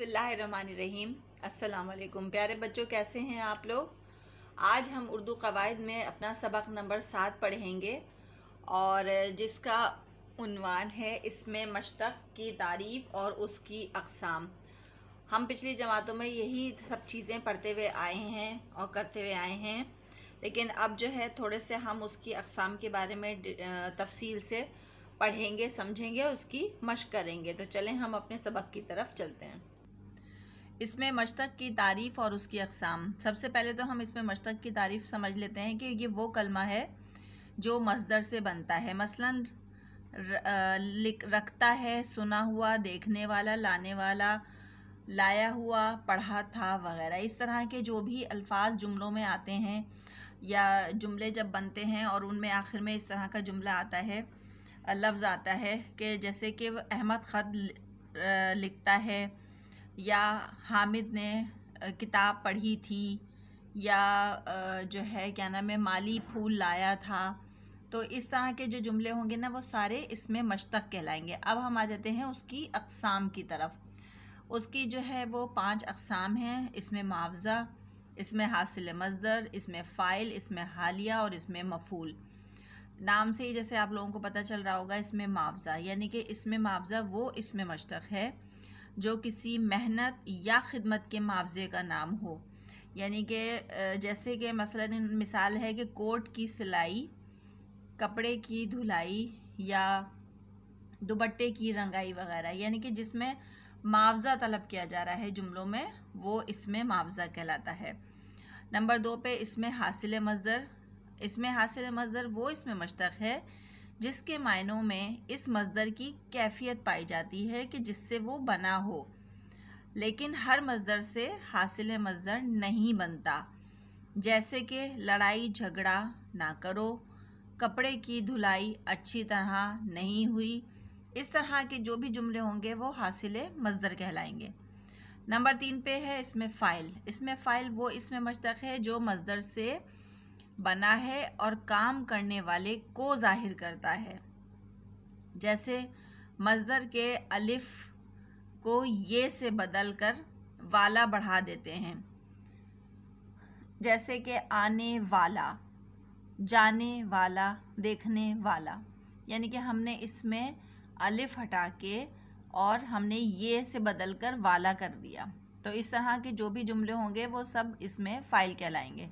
बसमीम अल्लाम प्यारे बच्चों कैसे हैं आप लोग आज हम उर्दू कवायद में अपना सबक नंबर सात पढ़ेंगे और जिसका उनवान है इसमें मशतक की तारीफ़ और उसकी अकसाम हम पिछली जमातों में यही सब चीज़ें पढ़ते हुए आए हैं और करते हुए आए हैं लेकिन अब जो है थोड़े से हम उसकी अकसाम के बारे में तफसील से पढ़ेंगे समझेंगे उसकी मश करेंगे तो चलें हम अपने सबक की तरफ चलते हैं इसमें मशतक की तारीफ़ और उसकी अकसाम सबसे पहले तो हम इसमें मशतक की तारीफ़ समझ लेते हैं कि ये वो कलमा है जो मज़दर से बनता है मसलन रखता है सुना हुआ देखने वाला लाने वाला लाया हुआ पढ़ा था वगैरह इस तरह के जो भी अल्फाज जुमलों में आते हैं या जुमले जब बनते हैं और उनमें आखिर में इस तरह का जुमला आता है लफ्ज़ आता है कि जैसे कि अहमद ख़त लिखता है या हामिद ने किताब पढ़ी थी या जो है क्या नाम है माली फूल लाया था तो इस तरह के जो जुमले होंगे ना वो सारे इसमें मशतक कहलाएंगे अब हम आ जाते हैं उसकी अकसाम की तरफ उसकी जो है वो पांच अकसाम हैं इसमें मुआवजा इसमें हासिल मजदर इसमें फ़ाइल इसमें हालिया और इसमें मफूल नाम से ही जैसे आप लोगों को पता चल रहा होगा इसमें मुआवजा यानी कि इसमें मुआवजा वो इसमें मशतक है जो किसी मेहनत या ख़िदमत के मुआवजे का नाम हो यानी कि जैसे कि मसला मिसाल है कि कोट की सिलाई कपड़े की धुलाई या दुपट्टे की रंगाई वगैरह यानी कि जिसमें मुआवजा तलब किया जा रहा है जुमलों में वो इसमें मुआवजा कहलाता है नंबर दो पे इसमें हासिल मज़र इसमें हासिल मज़र वो इसमें मुश्तक है जिसके मायनों में इस मज़दर की कैफियत पाई जाती है कि जिससे वो बना हो लेकिन हर मज़दर से हासिल मज़दर नहीं बनता जैसे कि लड़ाई झगड़ा ना करो कपड़े की धुलाई अच्छी तरह नहीं हुई इस तरह के जो भी जुमले होंगे वो हासिल मजदर कहलाएंगे नंबर तीन पे है इसमें फ़ाइल इसमें फ़ाइल वो इसमें मशतक है जो मजदर से बना है और काम करने वाले को जाहिर करता है जैसे मजदर के अलिफ को ये से बदल कर वाला बढ़ा देते हैं जैसे कि आने वाला जाने वाला देखने वाला यानी कि हमने इसमें अलिफ हटा के और हमने ये से बदल कर वाला कर दिया तो इस तरह के जो भी जुमले होंगे वो सब इसमें फ़ाइल कहलाएंगे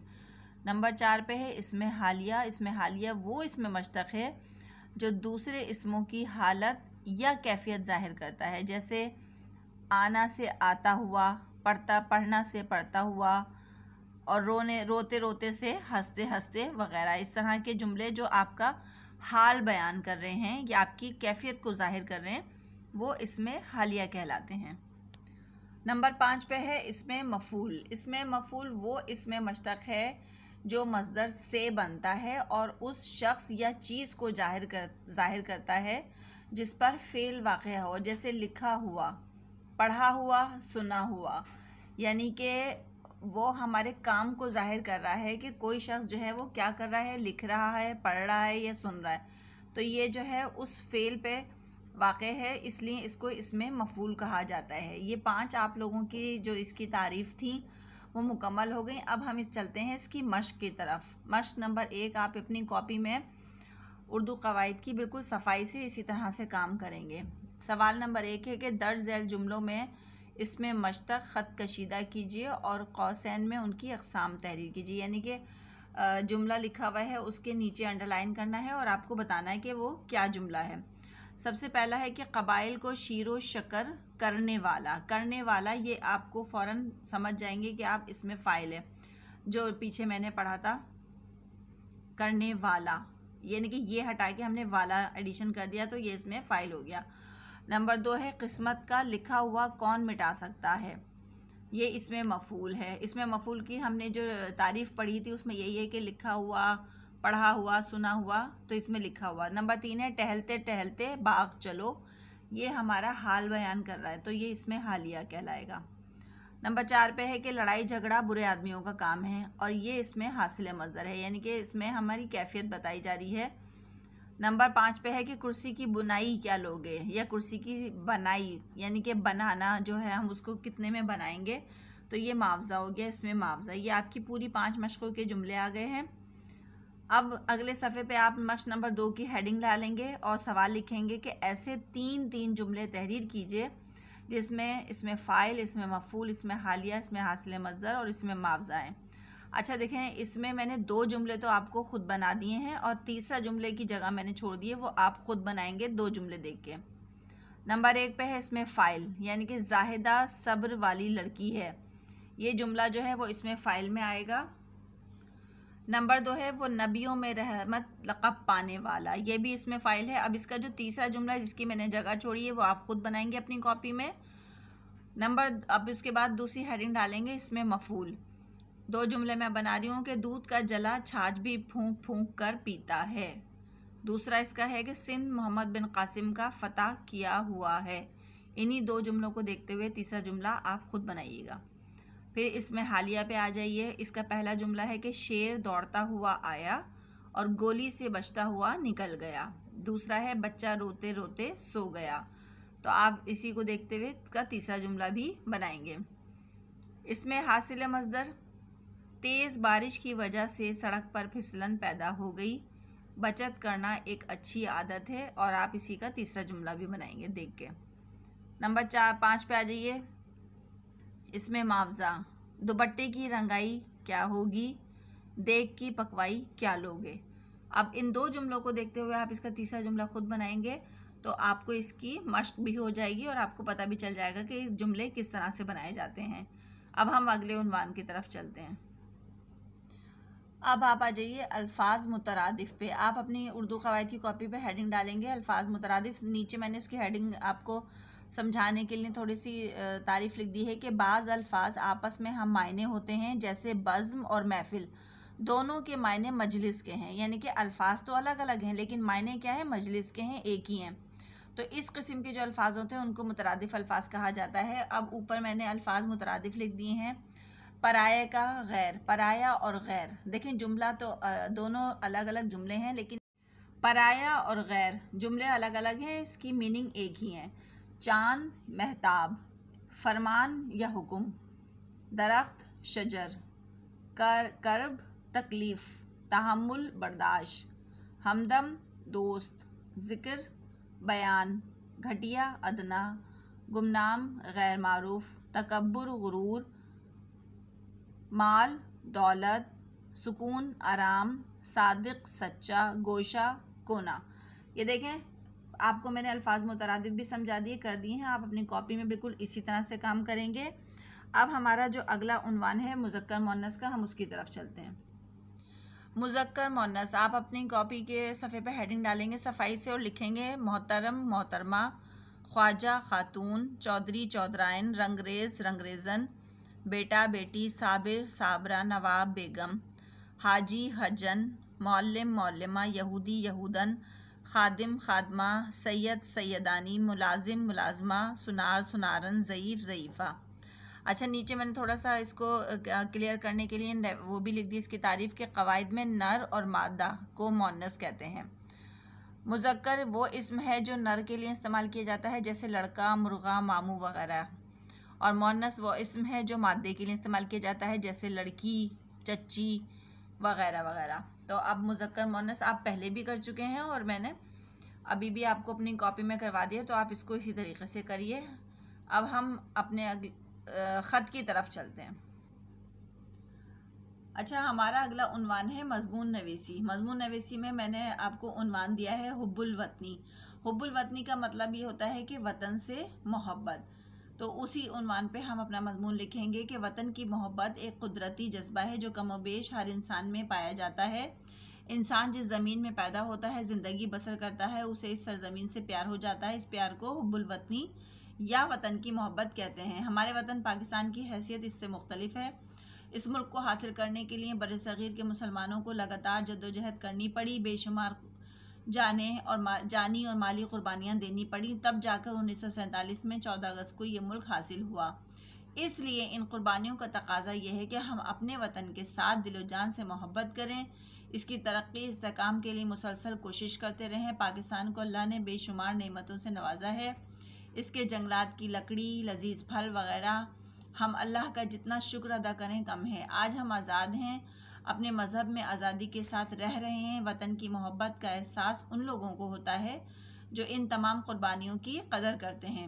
नंबर चार पे है इसमें हालिया इसमें हालिया वो इसमें मशतक है जो दूसरे इसमों की हालत या कैफियत ज़ाहिर करता है जैसे आना से आता हुआ पढ़ता पढ़ना से पढ़ता हुआ और रोने रोते रोते से हंसते हंसते वगैरह इस तरह के जुमले जो आपका हाल बयान कर रहे हैं या आपकी कैफियत को ज़ाहिर कर रहे हैं वो इसमें हालिया कहलाते हैं नंबर पाँच पे है इसमें मफूल इसमें मफूल वो इसमें मशतक है जो मजदर से बनता है और उस शख्स या चीज़ को जाहिर कर जाहिर करता है जिस पर फ़ेल वाक़ हो जैसे लिखा हुआ पढ़ा हुआ सुना हुआ यानी कि वो हमारे काम को जाहिर कर रहा है कि कोई शख्स जो है वो क्या कर रहा है लिख रहा है पढ़ रहा है या सुन रहा है तो ये जो है उस फेल पे वाक़ है इसलिए इसको इसमें मफूल कहा जाता है ये पांच आप लोगों की जो इसकी तारीफ़ थी वो मुकम्मल हो गई अब हम इस चलते हैं इसकी मश्क की तरफ मश्क नंबर एक आप अपनी कॉपी में उर्दू कवायद की बिल्कुल सफाई से इसी तरह से काम करेंगे सवाल नंबर एक है कि दर्ज झैल जुमलों में इसमें मशतक ख़त कशीदा कीजिए और कौसैन में उनकी अकसाम तहरीर कीजिए यानी कि जुमला लिखा हुआ है उसके नीचे अंडरलाइन करना है और आपको बताना है कि वो क्या जुमला है सबसे पहला है कि कबाइल को शीरो शकर करने वाला करने वाला ये आपको फ़ौर समझ जाएंगे कि आप इसमें फ़ाइल है जो पीछे मैंने पढ़ा था करने वाला यानी कि ये हटा के हमने वाला एडिशन कर दिया तो ये इसमें फ़ाइल हो गया नंबर दो है किस्मत का लिखा हुआ कौन मिटा सकता है ये इसमें मफूल है इसमें मफूल की हमने जो तारीफ़ पढ़ी थी उसमें यही है कि लिखा हुआ पढ़ा हुआ सुना हुआ तो इसमें लिखा हुआ नंबर तीन है टहलते टहलते बाग चलो ये हमारा हाल बयान कर रहा है तो ये इसमें हालिया कहलाएगा नंबर चार पे है कि लड़ाई झगड़ा बुरे आदमियों का काम है और ये इसमें हासिल मज़र है यानी कि इसमें हमारी कैफियत बताई जा रही है नंबर पाँच पे है कि कुर्सी की बुनाई क्या लोगे या कुर्सी की बनाई यानी कि बनाना जो है हम उसको कितने में बनाएंगे तो ये मुआवजा हो गया इसमें मुआवजा ये आपकी पूरी पाँच मशक़ों के जुमले आ गए हैं अब अगले सफ़े पे आप मश नंबर दो की हेडिंग ला लेंगे और सवाल लिखेंगे कि ऐसे तीन तीन जुमले तहरीर कीजिए जिसमें इसमें फ़ाइल इसमें मफूल इसमें हालिया इसमें हासिल मजदर और इसमें मुआवजाएँ अच्छा देखें इसमें मैंने दो जुमले तो आपको ख़ुद बना दिए हैं और तीसरा जुमले की जगह मैंने छोड़ दिए वो आप ख़ुद बनाएंगे दो जुमले देख के नंबर एक पे है इसमें फ़ाइल यानी कि जाहिदा सब्र वाली लड़की है ये जुमला जो है वो इसमें फ़ाइल में आएगा नंबर दो है वो नबियों में रहमत लक़ब पाने वाला ये भी इसमें फ़ाइल है अब इसका जो तीसरा जुमला है जिसकी मैंने जगह छोड़ी है वो आप ख़ुद बनाएंगे अपनी कॉपी में नंबर अब इसके बाद दूसरी हेडिंग डालेंगे इसमें मफूल दो जुमले मैं बना रही हूँ कि दूध का जला छाछ भी फूंक फूंक कर पीता है दूसरा इसका है कि सिंध मोहम्मद बिन कासिम का फ़तह किया हुआ है इन्हीं दो जुमलों को देखते हुए तीसरा जुमला आप ख़ुद बनाइएगा फिर इसमें हालिया पे आ जाइए इसका पहला जुमला है कि शेर दौड़ता हुआ आया और गोली से बचता हुआ निकल गया दूसरा है बच्चा रोते रोते सो गया तो आप इसी को देखते हुए इसका तीसरा जुमला भी बनाएंगे इसमें हासिल मजदर तेज़ बारिश की वजह से सड़क पर फिसलन पैदा हो गई बचत करना एक अच्छी आदत है और आप इसी का तीसरा जुमला भी बनाएंगे देख के नंबर चार पाँच पे आ जाइए इसमें मुआवजा दुपट्टे की रंगाई क्या होगी देख की पकवाई क्या लोगे अब इन दो जुमलों को देखते हुए आप इसका तीसरा जुमला खुद बनाएंगे तो आपको इसकी मश्क भी हो जाएगी और आपको पता भी चल जाएगा कि जुमले किस तरह से बनाए जाते हैं अब हम अगले उनवान की तरफ चलते हैं अब आप आ जाइए अल्फाज मुतरदफ़ पे आप अपनी उर्दू कवायद की कॉपी पे हेडिंग डालेंगे अल्फाज मुतरदफ़ नीचे मैंने उसकी हेडिंग आपको समझाने के लिए थोड़ी सी तारीफ़ लिख दी है कि बाज़ अल्फाज आपस में हम मायने होते हैं जैसे बज़म और महफिल दोनों के मायने मजलिस के हैं यानी कि अल्फाज तो अलग अलग हैं लेकिन मायने क्या है मजलिस के हैं एक ही हैं तो इस किस्म के जो अल्फाज होते हैं उनको मुतरदफ़ अल्फाज कहा जाता है अब ऊपर मैंने अल्फाज मुतरदफ़ लिख दिए हैं पराया का गैर पराया और गैर देखें जुमला तो दोनों अलग अलग जुमले हैं लेकिन पराया और गैर जुमले अलग अलग हैं इसकी मीनिंग एक ही है चांद महताब फरमान या हुक्म दरख्त शजर कर कर्ब तकलीफ़ तहमुल बर्दाश्त हमदम दोस्त ज़िक्र बयान घटिया अदना गुमनाम गैर मरूफ तकबर गुरूर माल दौलत सुकून आराम सादक सच्चा गोशा कोना ये देखें आपको मैंने अल्फाज मुतरद भी समझा दिए कर दिए हैं आप अपनी कॉपी में बिल्कुल इसी तरह से काम करेंगे अब हमारा जो अगला उनवान है मुजक्कर मोनस का हम उसकी तरफ चलते हैं मुजक्कर मोनस आप अपनी कॉपी के सफ़े पर हेडिंग डालेंगे सफाई से और लिखेंगे मोहतरम मोहतरमा ख्वाजा खातून चौधरी चौधराइन रंगरेज रंगरेज़न बेटा बेटी साबिर साबरा नवाब बेगम हाजी हजन मौलम मौलमा यहूदी यहूदन खादिम खादमा सैयद सैदानी मुलाजिम मुलाजमा सुनार सुनारन ज़यीफ़ ज़यीफ़ा अच्छा नीचे मैंने थोड़ा सा इसको क्लियर करने के लिए वो भी लिख दी इसकी तारीफ़ के कवायद में नर और मादा को मोनस कहते हैं मुजक्कर वो इसम है जो नर के लिए इस्तेमाल किया जाता है जैसे लड़का मुर्गा मामू वगैरह और मोनस वो इसम है जो मादे के लिए इस्तेमाल किया जाता है जैसे लड़की चच्ची वगैरह वगैरह तो अब मुजक्कर मोनस आप पहले भी कर चुके हैं और मैंने अभी भी आपको अपनी कॉपी में करवा दिया तो आप इसको इसी तरीके से करिए अब हम अपने ख़त की तरफ चलते हैं अच्छा हमारा अगला उनवान है मजमून नवेसी मजमून नवेसी में मैंने आपको उनवान दिया है हुबुल वतनी हुबुल वतनी का मतलब ये होता है कि वतन से मोहब्बत तो उसी उनवान पे हम अपना मजमून लिखेंगे कि वतन की मोहब्बत एक कुदरती जज्बा है जो कमोबेश हर इंसान में पाया जाता है इंसान जिस ज़मीन में पैदा होता है ज़िंदगी बसर करता है उसे इस सरजमीन से प्यार हो जाता है इस प्यार को हब्बुलवतनी या वतन की मोहब्बत कहते हैं हमारे वतन पाकिस्तान की हैसियत इससे मुख्तलिफ है इस मुल्क को हासिल करने के लिए बर के मुसलमानों को लगातार जद्दोजहद करनी पड़ी बेशुमार जाने और जानी और माली कुर्बानियाँ देनी पड़ी तब जाकर उन्नीस में चौदह अगस्त को ये मुल्क हासिल हुआ इसलिए इन कुर्बानियों का तकाजा यह है कि हम अपने वतन के साथ दिलो जान से मोहब्बत करें इसकी तरक्की इसकाम के लिए मुसलसल कोशिश करते रहें पाकिस्तान को अल्लाह ने बेशुमार नेमतों से नवाजा है इसके जंगलात की लकड़ी लजीज फल वगैरह हम अल्लाह का जितना शुक्र अदा करें कम है आज हम आज़ाद हैं अपने मज़हब में आज़ादी के साथ रह रहे हैं वतन की मोहब्बत का एहसास उन लोगों को होता है जो इन तमाम कुर्बानियों की कदर करते हैं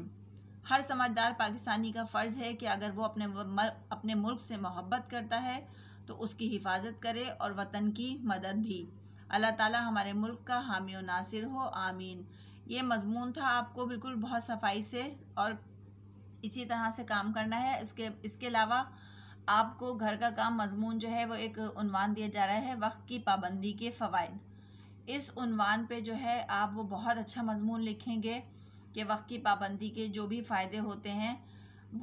हर समझदार पाकिस्तानी का फ़र्ज़ है कि अगर वो अपने मर, अपने मुल्क से मोहब्बत करता है तो उसकी हिफाजत करे और वतन की मदद भी अल्लाह ताला हमारे मुल्क का हामी नासिर हो आमीन ये मजमून था आपको बिल्कुल बहुत सफाई से और इसी तरह से काम करना है इसके इसके अलावा आपको घर का काम मजमून जो है वो एक उनवान दिया जा रहा है वक्त की पाबंदी के फ़वाद इस उनवान पे जो है आप वो बहुत अच्छा मजमून लिखेंगे कि वक्त की पाबंदी के जो भी फ़ायदे होते हैं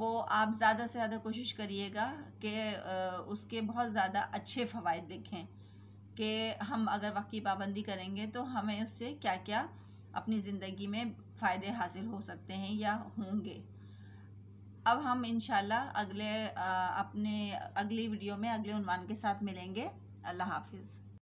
वो आप ज़्यादा से ज़्यादा कोशिश करिएगा कि उसके बहुत ज़्यादा अच्छे फ़वाद लिखें कि हम अगर वक्त की पाबंदी करेंगे तो हमें उससे क्या क्या अपनी ज़िंदगी में फ़ायदे हासिल हो सकते हैं या होंगे अब हम इनशाला अगले आ, अपने अगली वीडियो में अगले उनवान के साथ मिलेंगे अल्लाह हाफिज़